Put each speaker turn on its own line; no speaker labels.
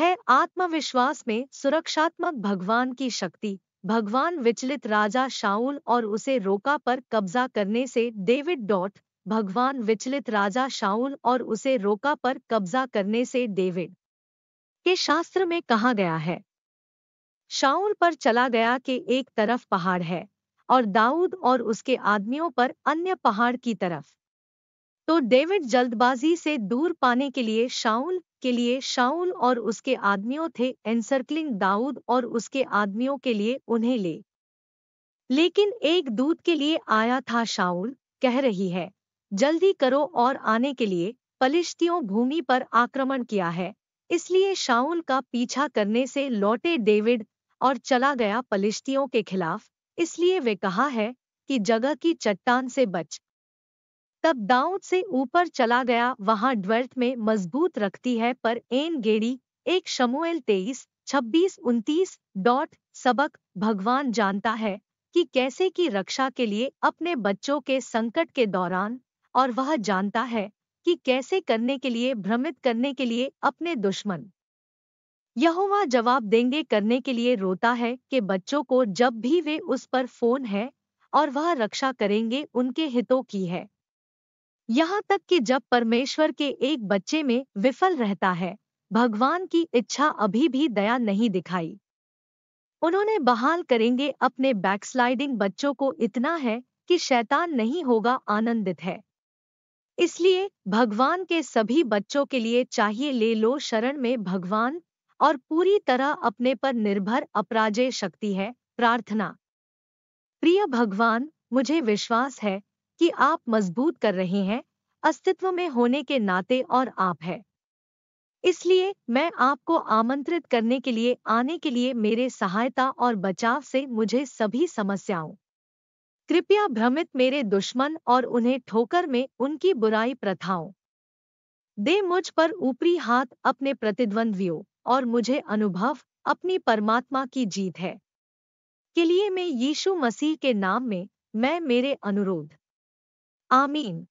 है आत्मविश्वास में सुरक्षात्मक भगवान की शक्ति भगवान विचलित राजा शाउल और उसे रोका पर कब्जा करने से डेविड डॉट भगवान विचलित राजा शाऊल और उसे रोका पर कब्जा करने से डेविड के शास्त्र में कहा गया है शाऊल पर चला गया कि एक तरफ पहाड़ है और दाऊद और उसके आदमियों पर अन्य पहाड़ की तरफ तो डेविड जल्दबाजी से दूर पाने के लिए शाउल के लिए शाउल और उसके आदमियों थे एनसर्कलिंग दाऊद और उसके आदमियों के लिए उन्हें ले लेकिन एक दूत के लिए आया था शाउल कह रही है जल्दी करो और आने के लिए पलिश्तियों भूमि पर आक्रमण किया है इसलिए शाउल का पीछा करने से लौटे डेविड और चला गया पलिश्तियों के खिलाफ इसलिए वे कहा है कि जगह की चट्टान से बच तब दाऊद से ऊपर चला गया वहां ड्वर्थ में मजबूत रखती है पर एन गेड़ी एक शमुएल तेईस छब्बीस उनतीस डॉट सबक भगवान जानता है कि कैसे की रक्षा के लिए अपने बच्चों के संकट के दौरान और वह जानता है कि कैसे करने के लिए भ्रमित करने के लिए अपने दुश्मन यहोवा जवाब देंगे करने के लिए रोता है कि बच्चों को जब भी वे उस पर फोन है और वह रक्षा करेंगे उनके हितों की है यहाँ तक कि जब परमेश्वर के एक बच्चे में विफल रहता है भगवान की इच्छा अभी भी दया नहीं दिखाई उन्होंने बहाल करेंगे अपने बैकस्लाइडिंग बच्चों को इतना है कि शैतान नहीं होगा आनंदित है इसलिए भगवान के सभी बच्चों के लिए चाहिए ले लो शरण में भगवान और पूरी तरह अपने पर निर्भर अपराजय शक्ति है प्रार्थना प्रिय भगवान मुझे विश्वास है कि आप मजबूत कर रहे हैं अस्तित्व में होने के नाते और आप है इसलिए मैं आपको आमंत्रित करने के लिए आने के लिए मेरे सहायता और बचाव से मुझे सभी समस्याओं कृपया भ्रमित मेरे दुश्मन और उन्हें ठोकर में उनकी बुराई प्रथाओं दे मुझ पर ऊपरी हाथ अपने प्रतिद्वंद्वियों और मुझे अनुभव अपनी परमात्मा की जीत है के लिए मैं यीशु मसीह के नाम में मैं मेरे अनुरोध 阿门。